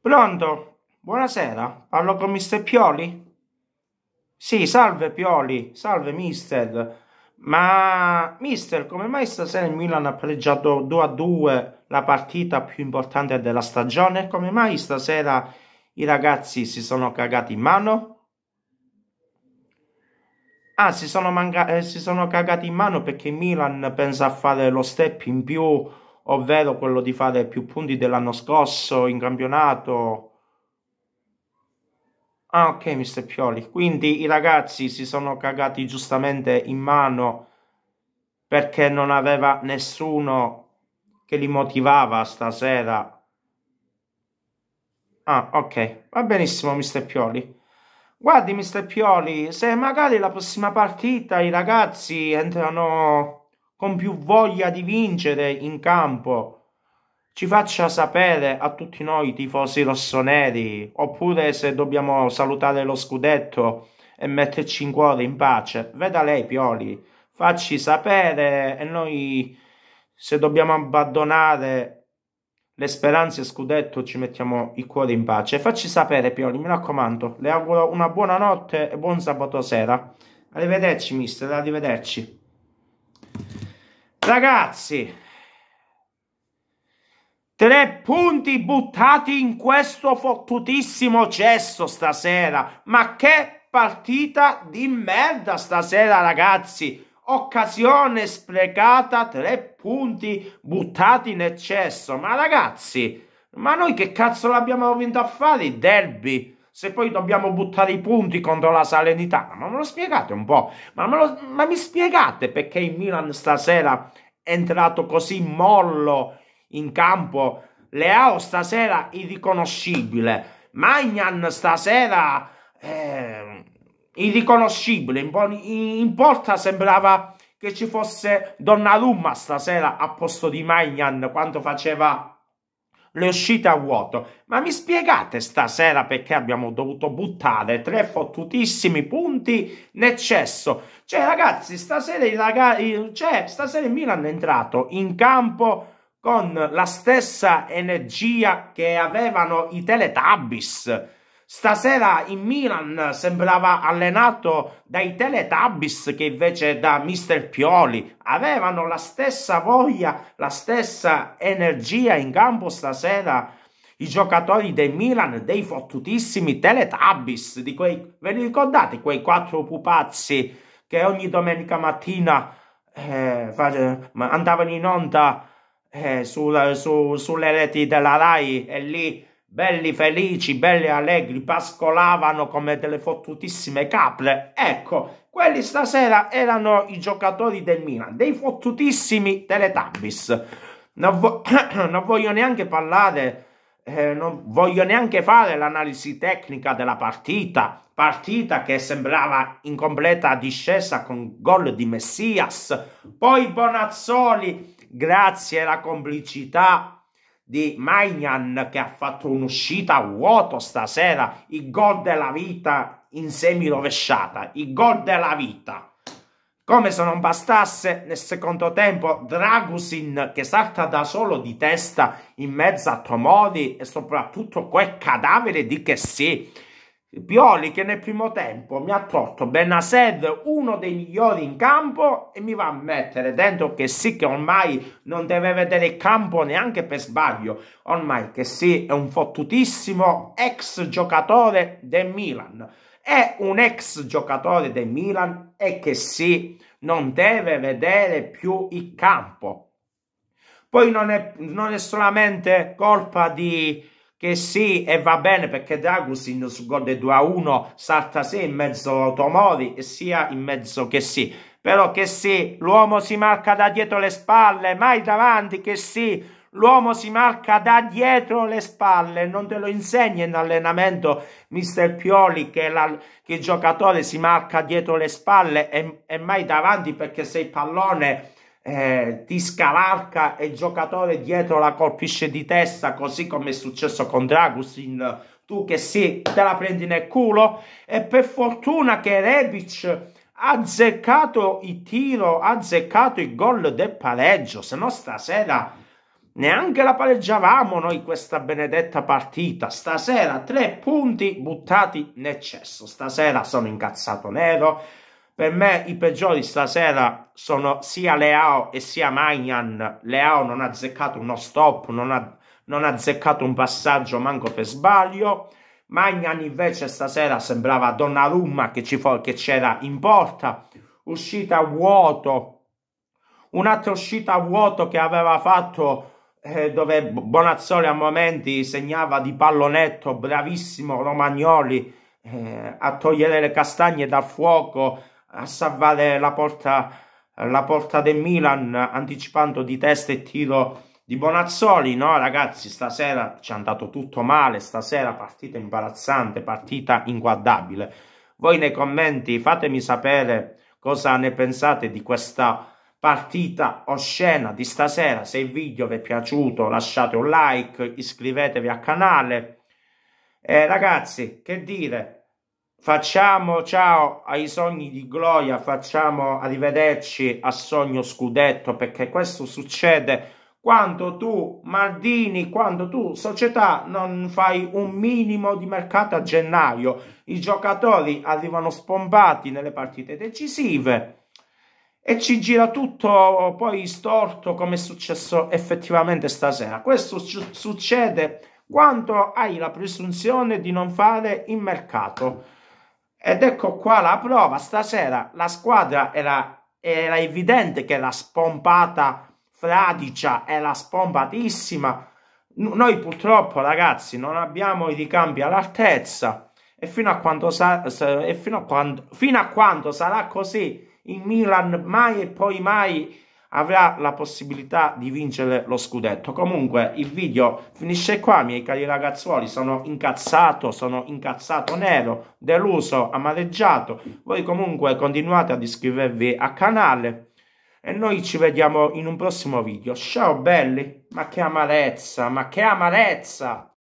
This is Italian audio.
Pronto? Buonasera, parlo con Mister Pioli? Sì, salve Pioli, salve Mister. Ma Mister, come mai stasera il Milan ha pareggiato 2 a 2 la partita più importante della stagione? Come mai stasera i ragazzi si sono cagati in mano? Ah, si sono, eh, si sono cagati in mano perché Milan pensa a fare lo step in più ovvero quello di fare più punti dell'anno scorso in campionato. Ah, ok, mister Pioli. Quindi i ragazzi si sono cagati giustamente in mano perché non aveva nessuno che li motivava stasera. Ah, ok. Va benissimo, mister Pioli. Guardi, mister Pioli, se magari la prossima partita i ragazzi entrano con più voglia di vincere in campo ci faccia sapere a tutti noi tifosi rossoneri, oppure se dobbiamo salutare lo scudetto e metterci in cuore in pace, veda lei Pioli, facci sapere e noi se dobbiamo abbandonare le speranze scudetto ci mettiamo il cuore in pace. Facci sapere Pioli, mi raccomando, le auguro una buona notte e buon sabato sera. Arrivederci mister, arrivederci. Ragazzi, tre punti buttati in questo fottutissimo cesso stasera. Ma che partita di merda stasera, ragazzi! Occasione sprecata, tre punti buttati in eccesso. Ma ragazzi, ma noi che cazzo l'abbiamo vinto a fare il derby? se poi dobbiamo buttare i punti contro la Salernitana. Ma me lo spiegate un po', ma, lo, ma mi spiegate perché il Milan stasera è entrato così mollo in campo? Leao stasera irriconoscibile, Magnan stasera eh, irriconoscibile, in, in porta sembrava che ci fosse Donnarumma stasera a posto di Magnan quando faceva le uscite a vuoto. Ma mi spiegate stasera perché abbiamo dovuto buttare tre fottutissimi punti in eccesso? Cioè, ragazzi, stasera i ragazzi, cioè, stasera il Milan è entrato in campo con la stessa energia che avevano i Teletubbies Stasera in Milan sembrava allenato dai Teletubbies che invece da Mister Pioli. Avevano la stessa voglia, la stessa energia in campo stasera i giocatori del Milan, dei fottutissimi Teletubbies, di quei, ve li ricordate quei quattro pupazzi che ogni domenica mattina eh, andavano in onda eh, sul, su, sulle reti della RAI e lì belli felici, belli allegri, pascolavano come delle fottutissime caple. Ecco, quelli stasera erano i giocatori del Milan, dei fottutissimi Teletubbies. Non, vo non voglio neanche parlare, eh, non voglio neanche fare l'analisi tecnica della partita, partita che sembrava in completa discesa con gol di Messias. Poi Bonazzoli, grazie alla complicità di Magnan che ha fatto un'uscita a vuoto stasera, il gol della vita in semi rovesciata, il gol della vita. Come se non bastasse, nel secondo tempo Dragusin che salta da solo di testa in mezzo a Tomori e soprattutto quel cadavere di che Chessy Pioli che nel primo tempo mi ha tolto Benased, uno dei migliori in campo, e mi va a mettere dentro che sì, che ormai non deve vedere il campo neanche per sbaglio. Ormai che sì, è un fottutissimo ex giocatore del Milan. È un ex giocatore del Milan e che sì, non deve vedere più il campo. Poi non è, non è solamente colpa di che sì e va bene perché Dragusin su gol 2 a 1 salta sì in mezzo a e sia in mezzo che sì però che sì l'uomo si marca da dietro le spalle mai davanti che sì L'uomo si marca da dietro le spalle, non te lo insegna in allenamento mister Pioli che, la, che il giocatore si marca dietro le spalle e, e mai davanti perché se il pallone eh, ti scavalca e il giocatore dietro la colpisce di testa, così come è successo con Dragusin, tu che sì, te la prendi nel culo. E per fortuna che Rebic ha azzeccato il tiro, ha azzeccato il gol del pareggio, se no stasera neanche la pareggiavamo noi questa benedetta partita. Stasera tre punti buttati nel cesso. Stasera sono incazzato nero. Per me i peggiori stasera sono sia Leao e sia Magnan. Leao non ha azzeccato uno stop, non ha, non ha azzeccato un passaggio manco per sbaglio. Magnan invece stasera sembrava Donnarumma che c'era in porta. Uscita a vuoto. Un'altra uscita a vuoto che aveva fatto eh, dove Bonazzoli a momenti segnava di pallonetto, bravissimo Romagnoli eh, a togliere le castagne dal fuoco a salvare la porta, la porta del Milan anticipando di testa e tiro di Bonazzoli. No ragazzi, stasera ci è andato tutto male, stasera partita imbarazzante, partita inguardabile. Voi nei commenti fatemi sapere cosa ne pensate di questa partita oscena di stasera. Se il video vi è piaciuto lasciate un like, iscrivetevi al canale. E eh, ragazzi, che dire, Facciamo ciao ai sogni di gloria, facciamo arrivederci a sogno scudetto perché questo succede quando tu, Maldini, quando tu, società, non fai un minimo di mercato a gennaio. I giocatori arrivano spombati nelle partite decisive e ci gira tutto poi storto come è successo effettivamente stasera. Questo succede quando hai la presunzione di non fare il mercato. Ed ecco qua la prova, stasera la squadra era, era evidente che la spompata, fradicia, era spompatissima. Noi purtroppo ragazzi non abbiamo i ricambi all'altezza e, fino a, quando, e fino, a quando, fino a quando sarà così in Milan mai e poi mai avrà la possibilità di vincere lo scudetto. Comunque il video finisce qua, miei cari ragazzuoli, sono incazzato, sono incazzato nero, deluso, amareggiato. Voi comunque continuate ad iscrivervi al canale e noi ci vediamo in un prossimo video. Ciao belli, ma che amarezza, ma che amarezza!